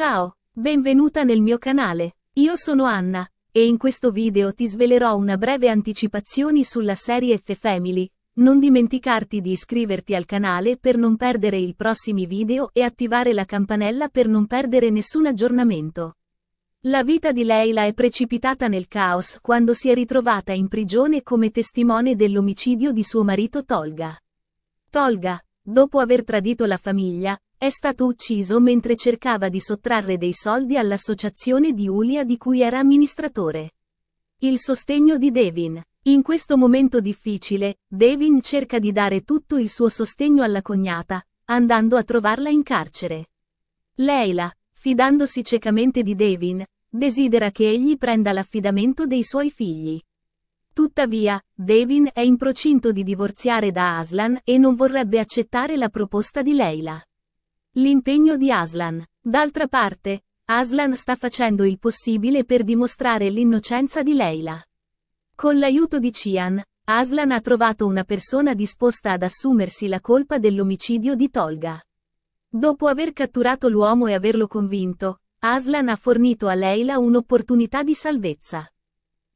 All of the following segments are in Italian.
Ciao, benvenuta nel mio canale. Io sono Anna, e in questo video ti svelerò una breve anticipazione sulla serie The Family. Non dimenticarti di iscriverti al canale per non perdere i prossimi video e attivare la campanella per non perdere nessun aggiornamento. La vita di Leila è precipitata nel caos quando si è ritrovata in prigione come testimone dell'omicidio di suo marito Tolga. Tolga, dopo aver tradito la famiglia, è stato ucciso mentre cercava di sottrarre dei soldi all'associazione di Ulia di cui era amministratore. Il sostegno di Devin. In questo momento difficile, Devin cerca di dare tutto il suo sostegno alla cognata, andando a trovarla in carcere. Leila, fidandosi ciecamente di Devin, desidera che egli prenda l'affidamento dei suoi figli. Tuttavia, Devin è in procinto di divorziare da Aslan e non vorrebbe accettare la proposta di Leila. L'impegno di Aslan. D'altra parte, Aslan sta facendo il possibile per dimostrare l'innocenza di Leila. Con l'aiuto di Cian, Aslan ha trovato una persona disposta ad assumersi la colpa dell'omicidio di Tolga. Dopo aver catturato l'uomo e averlo convinto, Aslan ha fornito a Leila un'opportunità di salvezza.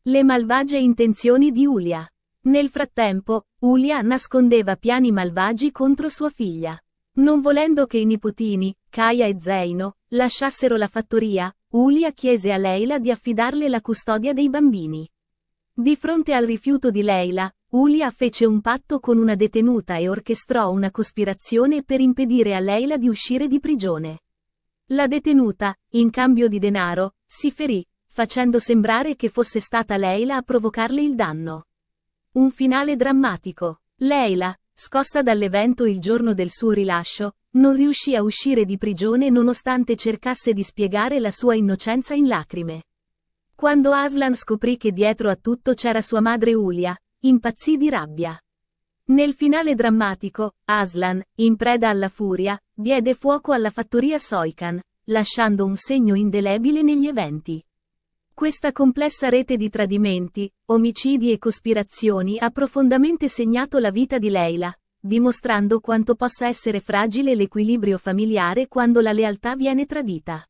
Le malvagie intenzioni di Ulia. Nel frattempo, Ulia nascondeva piani malvagi contro sua figlia. Non volendo che i nipotini, Kaia e Zeino, lasciassero la fattoria, Ulia chiese a Leila di affidarle la custodia dei bambini. Di fronte al rifiuto di Leila, Ulia fece un patto con una detenuta e orchestrò una cospirazione per impedire a Leila di uscire di prigione. La detenuta, in cambio di denaro, si ferì, facendo sembrare che fosse stata Leila a provocarle il danno. Un finale drammatico. Leila, scossa dall'evento il giorno del suo rilascio, non riuscì a uscire di prigione nonostante cercasse di spiegare la sua innocenza in lacrime. Quando Aslan scoprì che dietro a tutto c'era sua madre Ulia, impazzì di rabbia. Nel finale drammatico, Aslan, in preda alla furia, diede fuoco alla fattoria Soikan, lasciando un segno indelebile negli eventi. Questa complessa rete di tradimenti, omicidi e cospirazioni ha profondamente segnato la vita di Leila, dimostrando quanto possa essere fragile l'equilibrio familiare quando la lealtà viene tradita.